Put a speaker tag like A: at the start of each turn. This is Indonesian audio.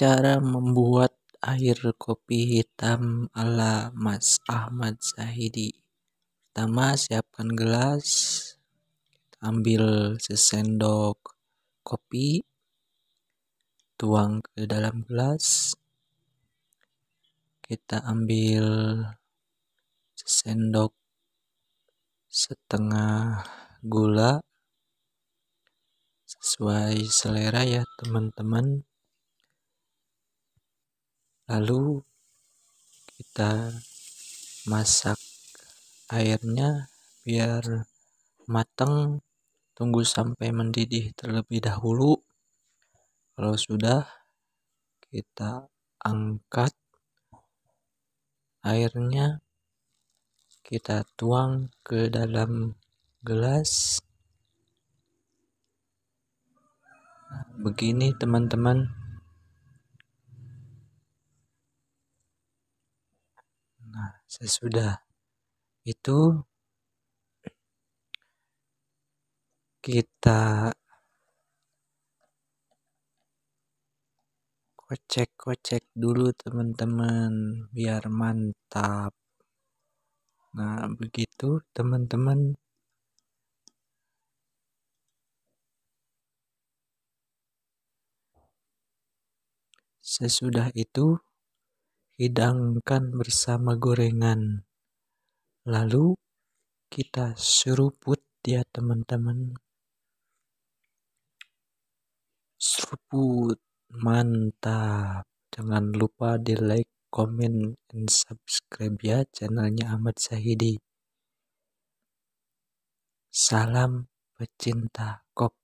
A: cara membuat air kopi hitam ala Mas Ahmad Zahidi. Pertama, siapkan gelas, ambil sesendok kopi, tuang ke dalam gelas. Kita ambil sesendok setengah gula sesuai selera ya teman-teman lalu kita masak airnya biar matang tunggu sampai mendidih terlebih dahulu kalau sudah kita angkat airnya kita tuang ke dalam gelas begini teman-teman Nah, sesudah itu kita kocek-kocek dulu teman-teman biar mantap. Nah, begitu teman-teman Sesudah itu, hidangkan bersama gorengan. Lalu kita seruput ya teman-teman. Seruput mantap. Jangan lupa di like, komen, and subscribe ya channelnya Ahmad Sahidi Salam pecinta kopi.